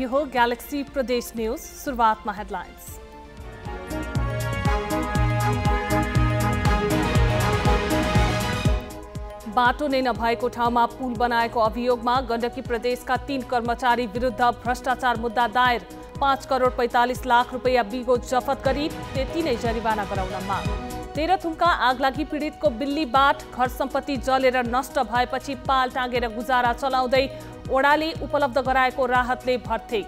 यो हो ग्यालेक्सी प्रदेश न्युज सुरुवातमा हेडलाइन्स बाटो नै नभएको ठाउँमा पुल बनाएको अभियोगमा गण्डकी प्रदेशका तीन कर्मचारी विरुद्ध भ्रष्टाचार मुद्दा दायर पाँच करोड पैँतालिस लाख रुपियाँ बिगो जफत गरी त्यति नै जरिवाना गराउन माग तेह्रथुमका आगलागी पीडितको बिल्ली बाट घर सम्पत्ति जलेर नष्ट भएपछि पाल टाँगेर गुजारा चलाउँदै ओडाले उपलब्ध गराएको राहतले भर्थे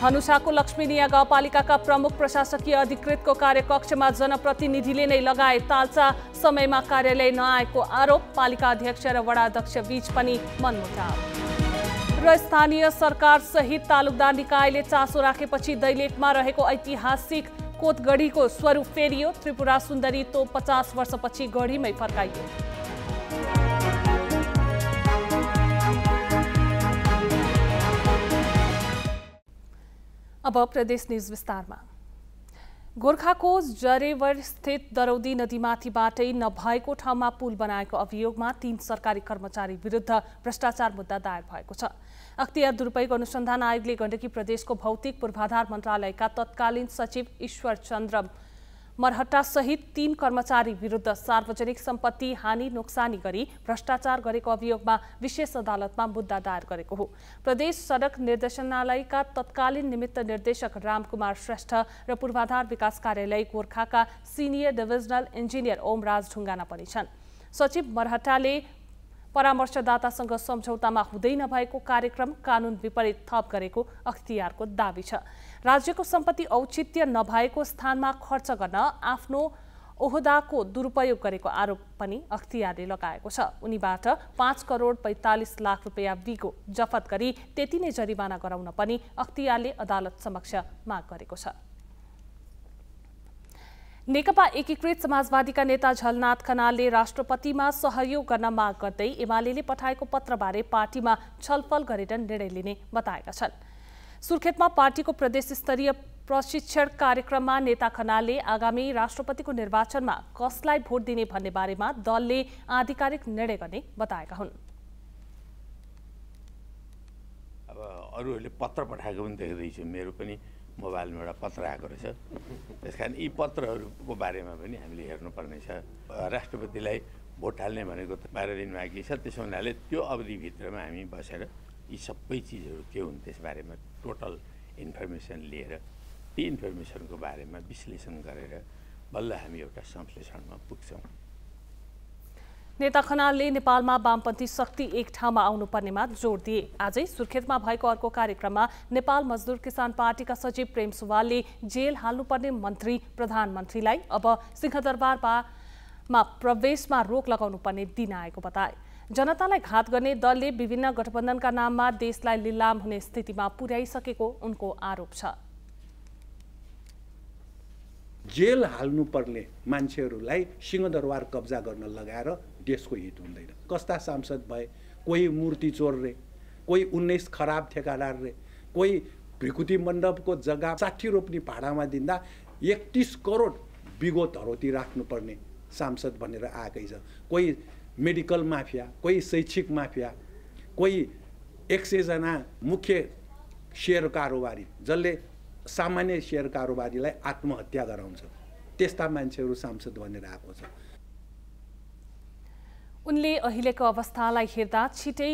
धनुषाको लक्ष्मीनिया गाउँपालिकाका प्रमुख प्रशासकीय अधिकृतको कार्यकक्षमा जनप्रतिनिधिले नै लगाए ताल्चा समयमा कार्यालय नआएको आरोप पालिका अध्यक्ष र वडा अध्यक्ष बीच पनि मनमुटाव र स्थानीय सरकार सहित तालुकदार निकायले चासो राखेपछि दैलेखमा रहेको ऐतिहासिक कोतगढीको स्वरूप फेरियो त्रिपुरा सुन्दरी तोप पचास वर्षपछि गढीमै फर्काइयो अब प्रदेश न्युज विस्तारमा गोर्खाको जरेवर स्थित दरौदी नदीमाथिबाटै नभएको ठाउँमा पुल बनाएको अभियोगमा तीन सरकारी कर्मचारी विरुद्ध भ्रष्टाचार मुद्दा दायर भएको छ अख्तियार दुरुपयोग अनुसन्धान आयोगले गण्डकी प्रदेशको भौतिक पूर्वाधार मन्त्रालयका तत्कालीन सचिव ईश्वर चन्द्र सहित तीन कर्मचारी विरुद्ध सार्वजनिक सम्पत्ति हानि नोक्सानी गरी भ्रष्टाचार गरेको अभियोगमा विशेष अदालतमा मुद्दा दायर गरेको हो प्रदेश सडक निर्देशनालयका तत्कालीन निमित्त निर्देशक रामकुमार श्रेष्ठ र पूर्वाधार विकास कार्यालय गोर्खाका senior divisional engineer Omraj Dhungana पनि छन् सचिव मरहट्टाले परामर्शदातासँग सम्झौतामा हुँदै नभएको कार्यक्रम कानुन विपरीत थप गरेको अख्तियारको दावी छ राज्यको सम्पत्ति औचित्य नभएको स्थानमा खर्च गर्न आफ्नो ओहदाको दुरुपयोग गरेको आरोप पनि अख्तियारले लगाएको छ उनीबाट पाँच करोड पैँतालिस लाख रुपियाँ बिगो जफत गरी त्यति नै जरिवाना गराउन पनि अख्तियारले अदालत समक्ष माग गरेको छ नेकपा एकीकृत समाजवादीका नेता झलनाथ खनालले राष्ट्रपतिमा सहयोग गर्न माग गर्दै एमाले पठाएको पत्रबारे पार्टीमा छलफल गरेर निर्णय लिने बताएका छन् सुर्खेतमा पार्टीको प्रदेश स्तरीय प्रशिक्षण कार्यक्रममा नेता खनालले आगामी राष्ट्रपतिको निर्वाचनमा कसलाई भोट दिने भन्ने बारेमा दलले आधिकारिक निर्णय गर्ने बताएका हुन् अब अरूहरूले पत्र पठाएको पनि देख्दैछु मेरो पनि मोबाइलमा एउटा पत्र आएको रहेछ त्यस कारण यी पत्रहरूको बारेमा पनि हामीले हेर्नुपर्नेछ राष्ट्रपतिलाई भोट हाल्ने भनेको त बाह्र दिन बाँकी छ त्यसो हुनाले त्यो अवधिभित्रमा हामी बसेर यी सबै चिजहरू के हुन् त्यसबारेमा टोटल इन्फर्मेसन लिएर ती इन्फर्मेसनको बारेमा विश्लेषण गरेर बल्ल हामी एउटा संश्लेषणमा पुग्छौँ नेता खनालले नेपालमा वामपन्थी शक्ति एक ठाउँमा आउनुपर्नेमा जोड दिए आजै सुर्खेतमा भएको अर्को कार्यक्रममा नेपाल मजदुर किसान पार्टीका सचिव प्रेम सुवालले जेल हाल्नुपर्ने मन्त्री प्रधानमन्त्रीलाई अब सिंहदरबारमा प्रवेशमा रोक लगाउनुपर्ने दिन आएको बताए जनतालाई घात गर्ने दलले विभिन्न गठबन्धनका नाममा देशलाई लिलाम हुने स्थितिमा पुर्याइसकेको उनको आरोप छ जेल हाल्नुपर्ने मान्छेहरूलाई सिंहदरबार कब्जा गर्न लगाएर देशको हित हुँदैन कस्ता सांसद भए कोही मूर्ति चोर रे कोही उन्नाइस खराब ठेकादार रे कोही भिकुती मण्डपको जग्गा साठी रोप्ने भाडामा दिँदा एकतिस करोड बिगो धरोती राख्नुपर्ने सांसद भनेर आएकै छ कोही मेडिकल माफिया कोही शैक्षिक माफिया कोही एक सयजना मुख्य सेयर कारोबारी जसले सामान्य सेयर कारोबारीलाई आत्महत्या गराउँछ त्यस्ता मान्छेहरू सांसद भनेर आएको छ उनले अहिलेको अवस्थालाई हेर्दा छिटै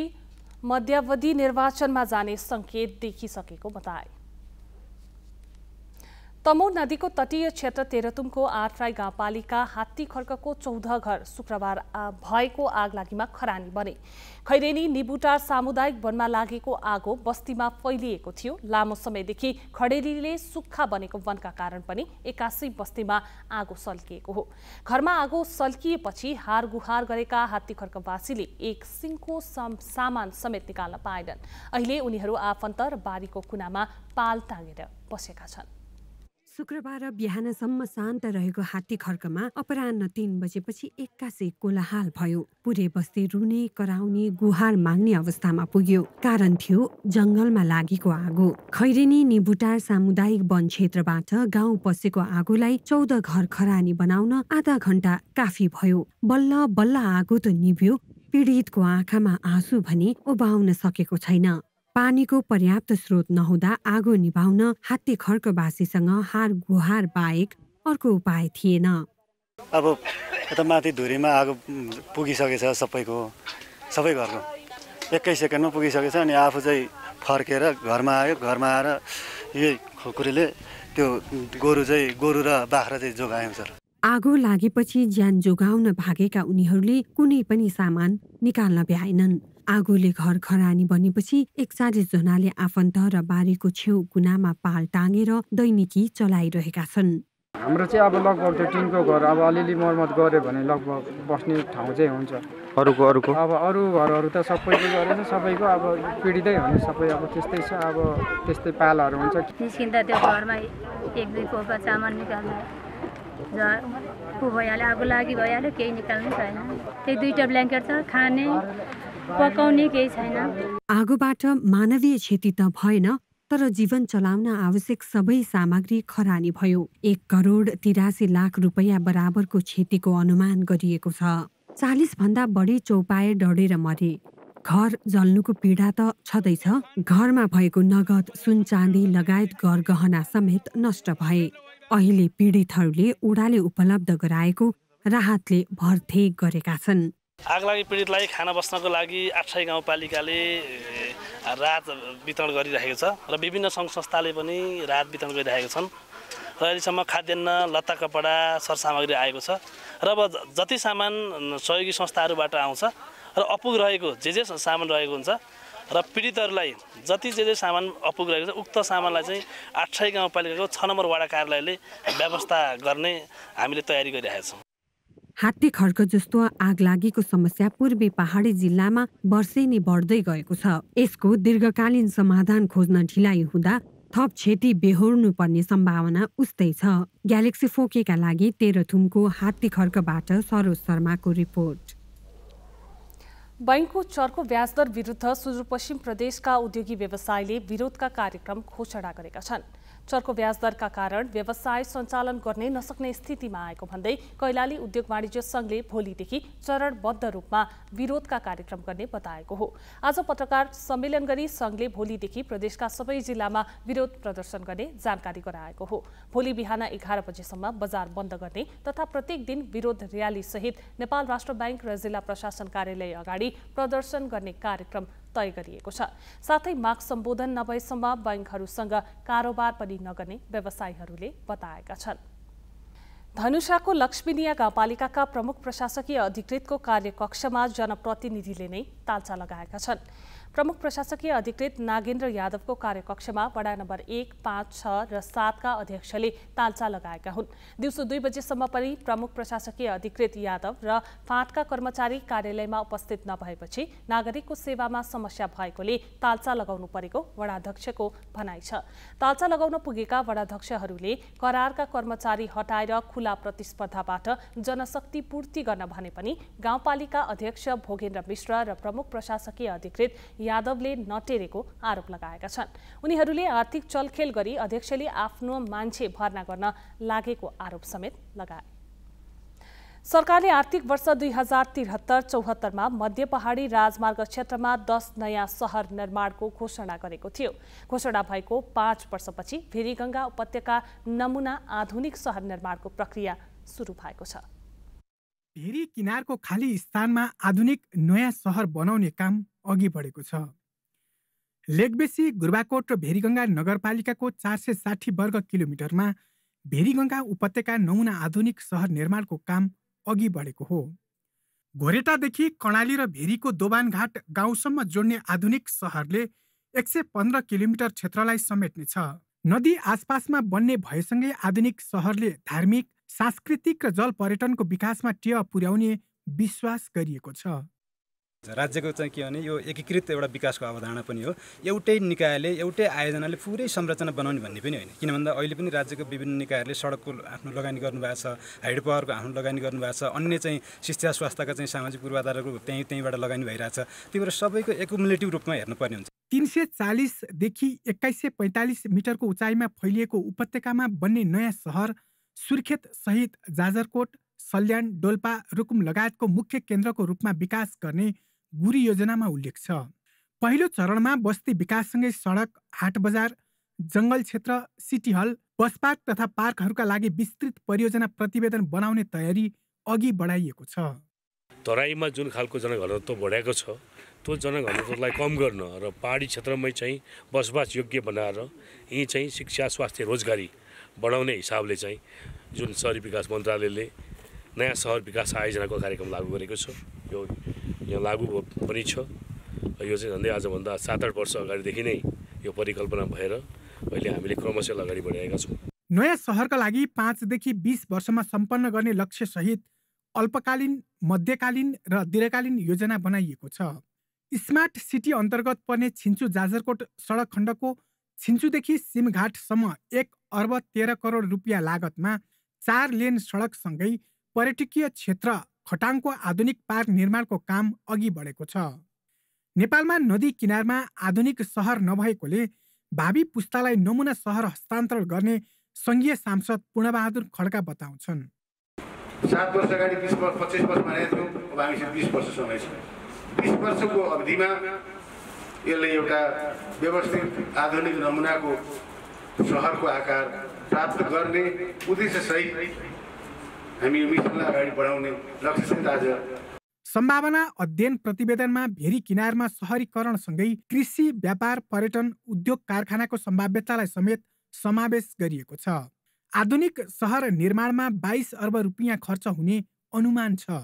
मध्यावधि निर्वाचनमा जाने सङ्केत देखिसकेको बताए तमो नदीको तटीय क्षेत्र तेह्रतुमको आठराई गाउँपालिका हात्ती खर्कको चौध घर शुक्रबार भएको आगलागीमा खरानी बने खैरेनी निबुटार सामुदायिक वनमा लागेको आगो बस्तीमा फैलिएको थियो लामो समयदेखि खडेरीले सुक्खा बनेको वनका कारण पनि एक्कासी बस्तीमा आगो सल्किएको हो घरमा आगो सल्किएपछि हार गुहार गरेका हात्ती खर्कवासीले एक सिङको सामान समेत निकाल्न पाएनन् अहिले उनीहरू आफन्त र बारीको कुनामा पाल टाँगेर बसेका छन् शुक्रबार बिहानसम्म शान्त रहेको हात्ती खर्कमा अपरान्न तीन बजेपछि एक्कासी कोलाहाल भयो पुरे बस्ती रुने कराउने गुहार माग्ने अवस्थामा पुग्यो कारण थियो जङ्गलमा लागेको आगो खैरेनी निबुटार सामुदायिक वन क्षेत्रबाट गाउँ पसेको आगोलाई चौध घर खरानी बनाउन आधा घण्टा काफी भयो बल्ल बल्ल आगो त निभ्यो पीडितको आँखामा आँसु भने उभाउन सकेको छैन पानीको पर्याप्त स्रोत नहुँदा आगो निभाउन हात्ती खर्कवासीसँग हार गुहार बाहेक अर्को उपाय थिएन अब यता माथि धुरीमा आगो पुगिसकेछ सबैको सबै घरको एकै सेकेन्डमा पुगिसकेछ अनि आफू चाहिँ फर्केर घरमा आयो घरमा आएर यही खुकुरीले त्यो गोरु चाहिँ गोरु र बाख्रा चाहिँ जोगायौँ सर आगो लागेपछि ज्यान जोगाउन भागेका उनीहरूले कुनै पनि सामान निकाल्न भ्याएनन् आगोले घर खरानी बनेपछि एकचालिस जनाले आफन्त र बारीको छेउ कुनामा पाल टाँगेर दैनिकी चलाइरहेका छन् हाम्रो चाहिँ अब लगभग त्यो टिनको घर अब अलिअलि मर्मत गऱ्यो भने लगभग बस्ने ठाउँ चाहिँ हुन्छ अरूको अरूको अब अरू घरहरू त सबैले गरेन सबैको अब पीडितै हुने सबै अब त्यस्तै छ अब त्यस्तै पालहरू हुन्छ निस्किँदा त्यो घरमा एक दुई पोका चामल निकाल्दा ऊ भइहाल्यो आगो लागि भइहाल्यो केही निकाल्नु छैन त्यही दुईवटा ब्ल्याङ्केट छ खाने पकाउने केही छैन आगोबाट मानवीय क्षति त भएन तर जीवन चलाउन आवश्यक सबै सामग्री खरानी भयो एक करोड तिरासी लाख रुपियाँ बराबरको क्षतिको अनुमान गरिएको छ चालिसभन्दा बढी चौपाए डढेर मरे घर जल्नुको पीडा त छँदैछ घरमा भएको नगद सुन चाँदी लगायत घर गहना समेत नष्ट भए अहिले पीडितहरूले ओडाले उपलब्ध गराएको राहतले भर्थे गरेका छन् आग लागि पीडितलाई खाना बस्नको लागि आठसाई गाउँपालिकाले रात वितरण गरिरहेको छ र विभिन्न सङ्घ संस्थाले पनि रात वितरण गरिरहेका छन् र अहिलेसम्म खाद्यान्न लत्ता कपडा सरसामग्री आएको छ र अब जति सामान सहयोगी संस्थाहरूबाट आउँछ र अपुग रहेको जे जे सामान रहेको हुन्छ र पीडितहरूलाई जति जे जे सामान अपुगेको छ उक्त सामानलाई चाहिँ सय गाउँपालिकाको छ नम्बर वडा कार्यालयले व्यवस्था गर्ने हामीले तयारी गरिरहेका छौँ हात्ती खड्क जस्तो आग लागेको समस्या पूर्वी पहाडी जिल्लामा वर्षेनी बढ्दै गएको छ यसको दीर्घकालीन समाधान खोज्न ढिलाइ हुँदा थप क्षति बेहोर्नु पर्ने सम्भावना उस्तै छ ग्यालेक्सी फोकेका लागि तेह्रथुमको हात्ती खर्कबाट सरोज शर्माको रिपोर्ट बैङ्कको चर्को ब्याजदर विरुद्ध सुदूरपश्चिम प्रदेशका उद्योगी व्यवसायले विरोधका कार्यक्रम घोषणा गरेका छन् चर्को ब्याजदरका कारण व्यवसाय सञ्चालन गर्ने नसक्ने स्थितिमा आएको भन्दै कैलाली उद्योग वाणिज्य सङ्घले भोलिदेखि चरणबद्ध रूपमा विरोधका कार्यक्रम गर्ने बताएको हो आज पत्रकार सम्मेलन गरी सङ्घले भोलिदेखि प्रदेशका सबै जिल्लामा विरोध प्रदर्शन गर्ने जानकारी गराएको हो भोलि बिहान एघार बजेसम्म बजार बन्द गर्ने तथा प्रत्येक दिन विरोध र्याली सहित नेपाल राष्ट्र ब्याङ्क र जिल्ला प्रशासन कार्यालय अगाडि प्रदर्शन गर्ने कार्यक्रम तय गरिएको छ साथै माग सम्बोधन नभएसम्म बैङ्कहरूसँग कारोबार पनि नगर्ने व्यवसायीहरूले बताएका छन् धनुषाको लक्ष्मीनिया गाउँपालिकाका प्रमुख प्रशासकीय अधिकृतको कार्यकक्षमा जनप्रतिनिधिले नै तालचा लगाएका छन् प्रमुख प्रशासकीय अधिकृत नागेन्द्र यादवको कार्यकक्षमा वडा नम्बर एक पाँच छ र सातका अध्यक्षले तालचा लगाएका हुन् दिउँसो दुई बजेसम्म पनि प्रमुख प्रशासकीय अधिकृत यादव र फाँटका कर्मचारी कार्यालयमा उपस्थित नभएपछि नागरिकको सेवामा समस्या भएकोले तालचा लगाउनु परेको वडाध्यक्षको भनाइ छ तालचा लगाउन पुगेका वडाध्यक्षहरूले करारका कर्मचारी हटाएर खुला खुला प्रतिस्पर्धाबाट जनशक्ति पूर्ति गर्न भने पनि गाउँपालिका अध्यक्ष भोगेन्द्र मिश्र र प्रमुख प्रशासकीय अधिकृत यादवले नटेरेको आरोप लगाएका छन् उनीहरूले आर्थिक चलखेल गरी अध्यक्षले आफ्नो मान्छे भर्ना गर्न लागेको आरोप समेत लगाए सरकारले आर्थिक वर्ष दुई हजार त्रिहत्तर चौहत्तरमा मध्य पहाडी राजमार्ग क्षेत्रमा दस नयाँ सहर निर्माणको घोषणा गरेको थियो घोषणा भएको पाँच वर्षपछि भेरीगङ्गा उपत्यका नमुना आधुनिक सहर निर्माणको प्रक्रिया सुरु भएको छ भेरी किनारको खाली स्थानमा आधुनिक नयाँ सहर बनाउने काम अघि बढेको छ लेगबेसी गुर्बाकोट र भेरीगङ्गा नगरपालिकाको चार सय साठी वर्ग किलोमिटरमा भेरीगङ्गा उपत्यका नमुना आधुनिक सहर निर्माणको काम अघि बढेको हो घोरेटादेखि कर्णाली र भेरीको दोबानघाट गाउँसम्म जोड्ने आधुनिक सहरले एक सय पन्ध्र किलोमिटर क्षेत्रलाई समेट्नेछ नदी आसपासमा बन्ने भएसँगै आधुनिक सहरले धार्मिक सांस्कृतिक र जल पर्यटनको विकासमा टेवा पुर्याउने विश्वास गरिएको छ राज्यको चाहिँ के भने यो एकीकृत एउटा विकासको अवधारणा पनि हो एउटै निकायले एउटै आयोजनाले पुरै संरचना बनाउने भन्ने पनि होइन किन भन्दा अहिले पनि राज्यको विभिन्न निकायहरूले सडकको आफ्नो लगानी गर्नुभएको छ हाइड पावरको आफ्नो लगानी गर्नुभएको छ अन्य चाहिँ शिक्षा स्वास्थ्यका चाहिँ सामाजिक पूर्वाधारको त्यहीँ त्यहीँबाट लगानी भइरहेको छ त्यही भएर सबैको एकुमुलेटिभ रूपमा हेर्नुपर्ने हुन्छ तिन सय चालिसदेखि एक्काइस सय पैँतालिस मिटरको उचाइमा फैलिएको उपत्यकामा बन्ने नयाँ सहर सुर्खेत सहित जाजरकोट सल्यान डोल्पा रुकुम लगायतको मुख्य केन्द्रको रूपमा विकास गर्ने गुरी योजनामा उल्लेख छ पहिलो चरणमा बस्ती विकाससँगै सडक हाट बजार जङ्गल क्षेत्र सिटी हल बस पार्क तथा पार्कहरूका लागि विस्तृत परियोजना प्रतिवेदन बनाउने तयारी अघि बढाइएको छ तराईमा जुन खालको जनघनत्व बढेको छ त्यो जनघनत्वलाई कम गर्न र पहाडी क्षेत्रमै चाहिँ बसबास योग्य बनाएर यहीँ चाहिँ शिक्षा स्वास्थ्य रोजगारी बढाउने हिसाबले चाहिँ जुन सहरी विकास मन्त्रालयले नयाँ सहर विकास आयोजनाको कार्यक्रम लागू गरेको छ यो यहाँ लागु पनि छ यो चाहिँ झन्डै आजभन्दा सात आठ वर्ष अगाडिदेखि नै यो परिकल्पना भएर अहिले हामीले क्रमशः अगाडि बढाएका छौँ नयाँ सहरका लागि पाँचदेखि बिस वर्षमा सम्पन्न गर्ने लक्ष्य सहित अल्पकालीन मध्यकालीन र दीर्घकालीन योजना बनाइएको छ स्मार्ट सिटी अन्तर्गत पर्ने छिन्चु जाजरकोट सडक खण्डको छिन्चुदेखि सिमघाटसम्म एक अर्ब तेह्र करोड रुपियाँ लागतमा चार लेन सडकसँगै पर्यटकीय क्षेत्र खटाङको आधुनिक पार्क निर्माणको काम अघि बढेको छ नेपालमा नदी किनारमा आधुनिक सहर नभएकोले भावी पुस्तालाई नमुना सहर हस्तान्तरण गर्ने सङ्घीय सांसद पूर्णबहादुर खड्का बताउँछन् सात वर्ष अगाडि बिस वर्ष पच्चिस वर्ष भनेको थियौँ अब हामीसँग बिस वर्ष समय छ बिस वर्षको अवधिमा यसले एउटा व्यवस्थित आधुनिक नमुनाको सहरको आकार प्राप्त गर्ने उद्देश्यसहित हामी मिसनलाई अगाडि लक्ष्य सहित आज सम्भावना अध्ययन प्रतिवेदनमा भेरी किनारमा सहरीकरणसँगै कृषि व्यापार पर्यटन उद्योग कारखानाको सम्भाव्यतालाई समेत समावेश गरिएको छ आधुनिक सहर निर्माणमा बाइस अर्ब रुपियाँ खर्च हुने अनुमान छ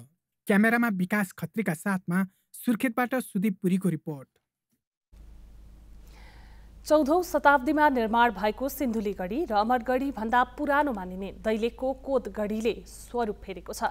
क्यामेरामा विकास खत्रीका साथमा सुर्खेतबाट सुदीप पुरीको रिपोर्ट चौधौँ शताब्दीमा निर्माण भएको सिन्धुलीगढी र अमरगढीभन्दा पुरानो मानिने दैलेखको कोतगढीले स्वरूप फेरेको छ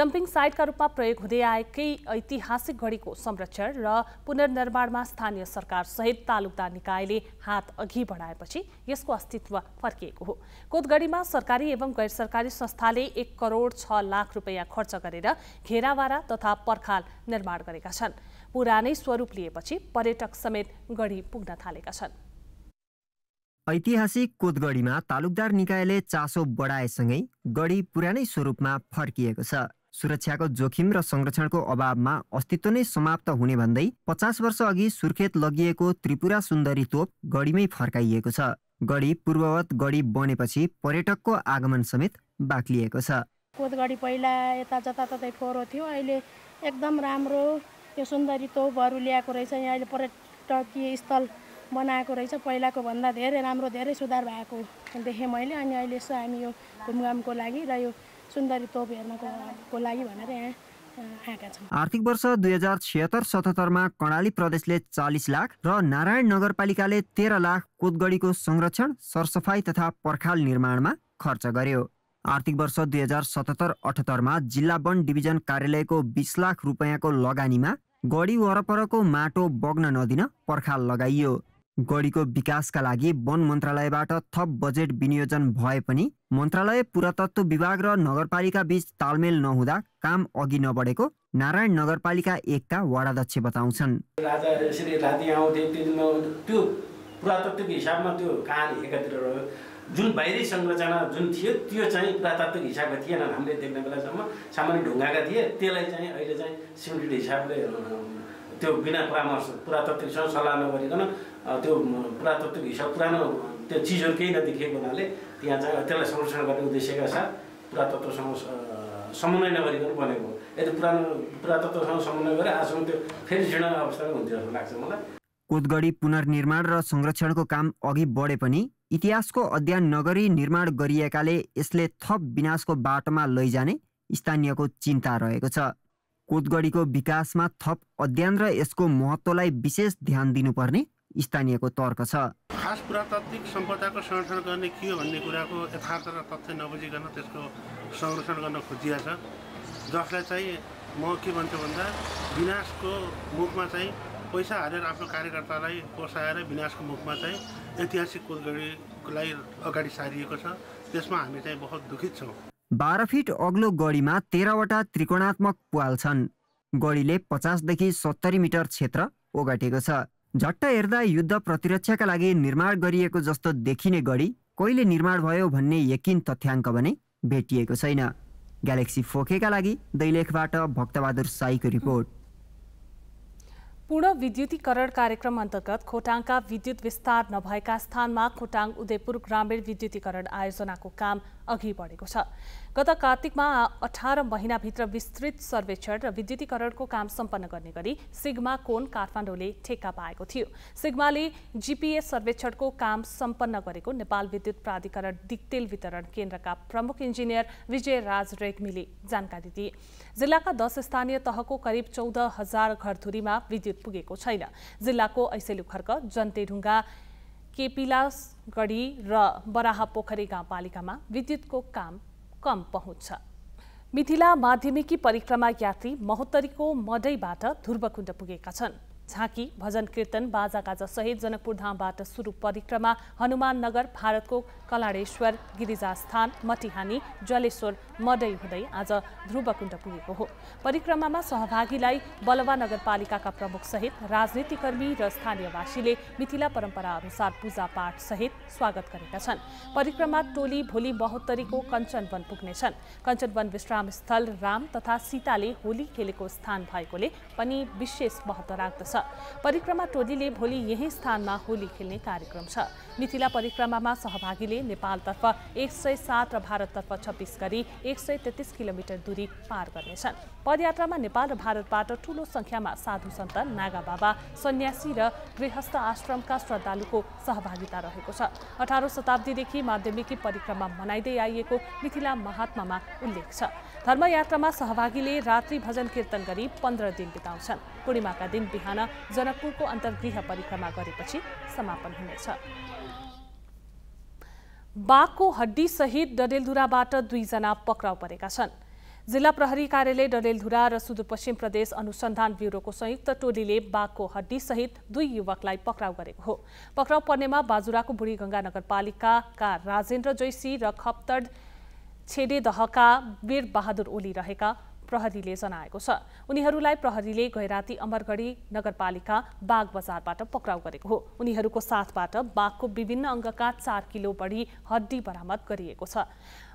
डम्पिङ साइटका रूपमा प्रयोग हुँदै आएकै ऐतिहासिक गढीको संरक्षण र पुनर्निर्माणमा स्थानीय सरकार सहित तालुकदार निकायले हात अघि बढाएपछि यसको अस्तित्व फर्किएको हो कोतगढीमा सरकारी एवं गैर सरकारी संस्थाले एक करोड छ लाख रुपियाँ खर्च गरेर घेरावारा तथा पर्खाल निर्माण गरेका छन् पुरानै स्वरूप लिएपछि पर्यटक समेत गढी पुग्न थालेका छन् ऐतिहासिक कोतगढीमा तालुकदार निकायले चासो बढाएसँगै गढी पुरानै स्वरूपमा फर्किएको छ सुरक्षाको जोखिम र संरक्षणको अभावमा अस्तित्व नै समाप्त हुने भन्दै पचास वर्ष अघि सुर्खेत लगिएको त्रिपुरा सुन्दरी तोप गढीमै फर्काइएको छ गढी पूर्ववत गढी बनेपछि पर्यटकको आगमन समेत बाक्लिएको छ कोतगढी पहिला यता जताततै फोहोरो थियो अहिले एकदम राम्रो यो सुन्दरी तोपहरू ल्याएको रहेछ यहाँ अहिले पर्यटकीय स्थल बनाएको रहेछ पहिलाको भन्दा धेरै राम्रो धेरै सुधार भएको देखेँ मैले अनि अहिले यसो हामी यो घुमघामको लागि र यो सुन्दरी तोप हेर्नको को लागि भनेर यहाँ आर्थिक वर्ष दुई हजार छिहत्तर सतहत्तरमा कर्णाली प्रदेशले चालिस लाख र नारायण नगरपालिकाले तेह्र लाख कोतगढीको संरक्षण सरसफाई तथा पर्खाल निर्माणमा खर्च गर्यो आर्थिक वर्ष दुई हजार सतहत्तर अठहत्तरमा जिल्ला वन डिभिजन कार्यालयको बिस लाख रुपियाँको लगानीमा गढी वरपरको माटो बग्न नदिन पर्खाल लगाइयो गढीको विकासका लागि वन मन्त्रालयबाट थप बजेट विनियोजन भए पनि मन्त्रालय पुरातत्व विभाग र नगरपालिका बीच तालमेल नहुँदा काम अघि नबढेको नारायण नगरपालिका एकका वडाध्यक्ष बताउँछन् राजा यसरी त्यो हिसाबमा त्यो कहानी एकातिर रह्यो जुन बाहिरी संरचना जुन थियो त्यो चाहिँ पुरातात्विक हिसाबले थिएन हामीले देख्ने बेलासम्म सामान्य ढुङ्गाका थिए त्यसलाई चाहिँ अहिले चाहिँ सिमेन्टेड हिसाबले त्यो बिना परामर्श पुरातात्विकसँग सल्लाह नगरिकन त्यो पुरातात्विक हिसाब पुरानो त्यो चिजहरू केही नदेखिएको हुनाले त्यहाँ चाहिँ त्यसलाई संरक्षण गर्ने उद्देश्यका साथ पुरातत्वसँग समन्वय नगरिकन बनेको यदि पुरानो पुरातत्वसँग समन्वय गरेर आजसम्म त्यो फेरि जीर्ण अवस्थामा हुन्थ्यो जस्तो लाग्छ मलाई कोतगढी पुनर्निर्माण र संरक्षणको काम अघि बढे पनि इतिहासको अध्ययन नगरी निर्माण गरिएकाले यसले थप विनाशको बाटोमा लैजाने स्थानीयको चिन्ता रहेको छ कोतगढीको विकासमा थप अध्ययन र यसको महत्त्वलाई विशेष ध्यान दिनुपर्ने स्थानीयको तर्क छ खास पुरातात्विक सम्पदाको संरक्षण गर्ने के हो भन्ने कुराको यथार्थ र तथ्य नबुझिकन त्यसको संरक्षण गर्न खोजिया छ जसलाई चाहिँ म के भन्छु भन्दा विनाशको मुखमा चाहिँ पैसा हालेर आफ्नो कार्यकर्तालाई पोसाएर विनाशको मुखमा चाहिँ ऐतिहासिक कुलगढीलाई अगाडि सारिएको छ त्यसमा हामी चाहिँ बहुत दुखित छौँ बाह्र फिट अग्लो गढीमा तेह्रवटा त्रिकोणात्मक पुवाल छन् गढीले पचासदेखि सत्तरी मिटर क्षेत्र ओगटेको छ झट्ट हेर्दा युद्ध प्रतिरक्षाका लागि निर्माण गरिएको जस्तो देखिने गढी कहिले निर्माण भयो भन्ने यकिन तथ्याङ्क भने भेटिएको छैन ग्यालेक्सी फोकेका लागि दैलेखबाट भक्तबहादुर साईको रिपोर्ट पूर्ण विद्युतीकरण कार्यक्रम अन्तर्गत खोटाङका विद्युत विस्तार नभएका स्थानमा खोटाङ उदयपुर ग्रामीण विद्युतीकरण आयोजनाको काम अघि बढेको छ गत कार्तिकमा अठार महिनाभित्र विस्तृत सर्वेक्षण र विद्युतीकरणको काम सम्पन्न गर्ने गरी सिग्मा कोन काठमाडौँले ठेक्का पाएको थियो सिग्माले जिपिएस सर्वेक्षणको काम सम्पन्न गरेको नेपाल विद्युत प्राधिकरण दिक्तेल वितरण केन्द्रका प्रमुख इन्जिनियर विजय राज रेग्मीले जानकारी दिए जिल्लाका दस स्थानीय तहको करिब चौध हजार घरधुरीमा विद्युत पुगेको छैन जिल्लाको ऐसेलु खर्क जन्तेढुङ्गा केपिलासगढी र बराहा पोखरी गाउँपालिकामा विद्युतको काम कम पहुँच मिथिला माध्यमिकी परिक्रमा यात्री महोत्तरीको मडैबाट ध्रुवकुण्ड पुगेका छन् झाँकी भजन कीर्तन गाजा सहित धामबाट सुरु परिक्रमा हनुमान नगर भारतको कलाडेश्वर गिरिजास्थान मटिहानी जलेश्वर मडै हुँदै आज ध्रुवकुण्ड पुगेको हो परिक्रमामा सहभागीलाई बलवा नगरपालिकाका प्रमुख सहित राजनीतिकर्मी र स्थानीयवासीले मिथिला परम्परा अनुसार पूजापाठ सहित स्वागत गरेका छन् परिक्रमा टोली भोलि बहोत्तरीको कञ्चनवन पुग्नेछन् कञ्चनवन विश्राम स्थल राम तथा सीताले होली खेलेको स्थान भएकोले पनि विशेष महत्व राख्दछ छ परिक्रमा टोलीले भोलि यही स्थानमा होली खेल्ने कार्यक्रम छ मिथिला परिक्रमामा सहभागीले नेपालतर्फ एक सय सात र भारततर्फ छब्बिस गरी एक सय तेत्तिस किलोमिटर दूरी पार गर्नेछन् पदयात्रामा नेपाल र भारतबाट ठूलो सङ्ख्यामा साधु सन्त नागा बाबा सन्यासी र गृहस्थ आश्रमका श्रद्धालुको सहभागिता रहेको छ अठारौँ शताब्दीदेखि माध्यमिकी परिक्रमा मनाइँदै आइएको मिथिला महात्मामा उल्लेख छ धर्मयात्रामा सहभागीले रात्रि भजन कीर्तन गरी पन्ध्र दिन बिताउँछन् पूर्णिमाका दिन बिहान जनकपुरको अन्तर्गृह परिक्रमा गरेपछि समापन हुनेछ बाघको सहित डडेलधुराबाट दुईजना पक्राउ परेका छन् जिल्ला प्रहरी कार्यालय डडेलधुरा र सुदूरपश्चिम प्रदेश अनुसन्धान ब्युरोको संयुक्त टोलीले बाघको हड्डी सहित दुई युवकलाई पक्राउ गरेको हो पक्राउ पर्नेमा बाजुराको बुढी गंगा नगरपालिकाका राजेन्द्र जैसी र खप्तड छेडेदहका बहादुर ओली रहेका प्रहरीले जनाएको छ उनीहरूलाई प्रहरीले गैराती अमरगढी नगरपालिका बाघ बजारबाट पक्राउ गरेको हो उनीहरूको साथबाट बाघको विभिन्न अङ्गका चार किलो बढी हड्डी बरामद गरिएको छ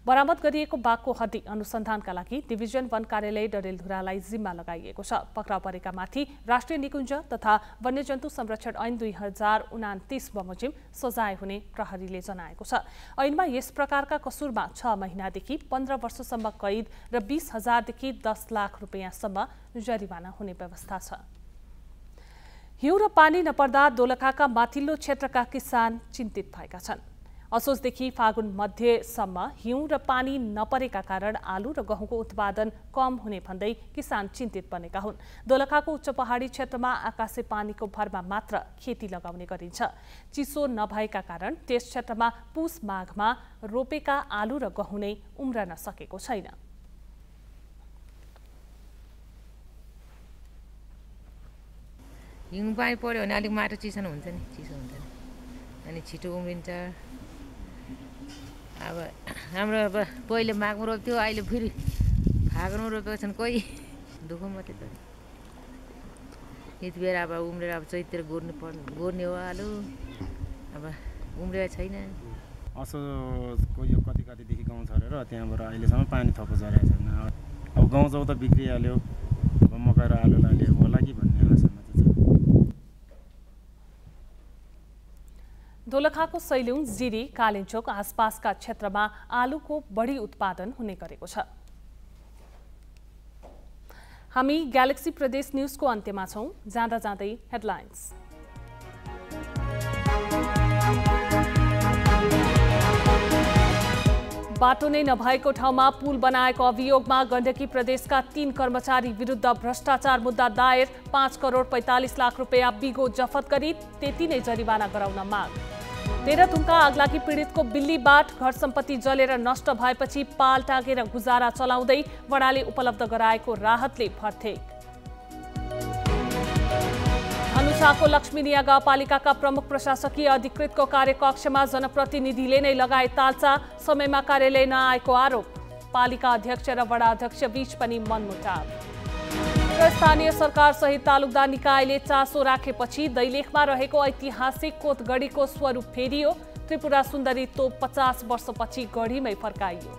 बरामद गरिएको बाघको हड्डी अनुसन्धानका लागि डिभिजन वन कार्यालय डडेलधुरालाई जिम्मा लगाइएको छ पक्राउ परेकामाथि राष्ट्रिय निकुञ्ज तथा वन्यजन्तु संरक्षण ऐन दुई हजार उनातिस बमोजिम सजाय हुने प्रहरीले जनाएको छ ऐनमा यस प्रकारका कसुरमा छ महिनादेखि पन्ध्र वर्षसम्म कैद र बिस हजारदेखि दस लाख रुपियाँसम्म जरिवाना हुने व्यवस्था छ हिउँ र पानी नपर्दा दोलखाका माथिल्लो क्षेत्रका किसान चिन्तित भएका छन् असोजदेखि फागुन मध्यसम्म हिउँ र पानी नपरेका कारण आलु र गहुँको उत्पादन कम हुने भन्दै किसान चिन्तित बनेका हुन् दोलखाको उच्च पहाडी क्षेत्रमा आकाशे पानीको भरमा मात्र खेती लगाउने गरिन्छ चिसो नभएका कारण त्यस क्षेत्रमा पुस माघमा रोपेका आलु र गहुँ नै उम्रन सकेको छैन हिउँ पानी पऱ्यो भने अलिक माटो चिसो हुन्छ नि चिसो हुन्छ नि अनि छिटो उम्रिन्छ अब हाम्रो अब पहिले माघमा रोप्थ्यो अहिले फेरि फागुनमा रोपेको छन् कोही दुःख मात्रै त यति बेला अब उम्रेर अब चैततिर गोर्नु पर्ने गोर्ने हो आलु अब उम्रेको छैन असोजको यो कति कतिदेखि गाउँ छरेर त्यहाँबाट अहिलेसम्म पानी थपो झरेको छैन अब गाउँ जाउँ त बिग्रिहाल्यो अब मकै र आलु लाग्यो दोलखाको सैलुङ जिरी कालिन्चोक आसपासका क्षेत्रमा आलुको बढी उत्पादन हुने गरेको छ हामी ग्यालेक्सी प्रदेश न्युजको अन्त्यमा छौँ जाँदा जाँदै हेडलाइन्स बाटो नै नभएको ठाउँमा पुल बनाएको अभियोगमा गण्डकी प्रदेशका तीन कर्मचारी विरुद्ध भ्रष्टाचार मुद्दा दायर पाँच करोड पैँतालिस लाख रुपियाँ बिगो जफत गरी त्यति नै जरिवाना गराउन माग तेह्रथुङका आगलागी पीडितको बिल्ली बाट घर सम्पत्ति जलेर नष्ट भएपछि पाल टाँगेर गुजारा चलाउँदै वडाले उपलब्ध गराएको राहतले भर्थेक अनुसाको लक्ष्मीनिया गाउँपालिकाका प्रमुख प्रशासकीय अधिकृतको कार्यकक्षमा जनप्रतिनिधिले नै लगाए तालचा समयमा कार्यालय नआएको आरोप पालिका अध्यक्ष र वडा अध्यक्ष बीच पनि मनमुटाव स्थानीय सरकार सहित तालुकदार निकायले चासो राखेपछि दैलेखमा रहेको ऐतिहासिक कोतगढीको स्वरूप फेरियो त्रिपुरा सुन्दरी तोप पचास वर्षपछि गढीमै फर्काइयो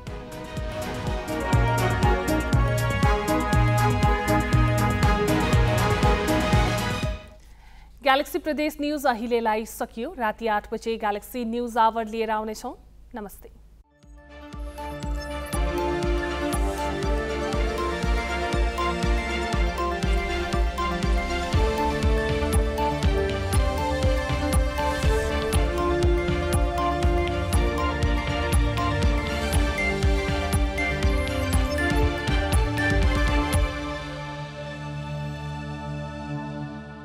ग्यालेक्सी प्रदेश न्युज अहिलेलाई सकियो राति आठ बजे ग्यालेक्सी न्युज आवर लिएर आउनेछौँ नमस्ते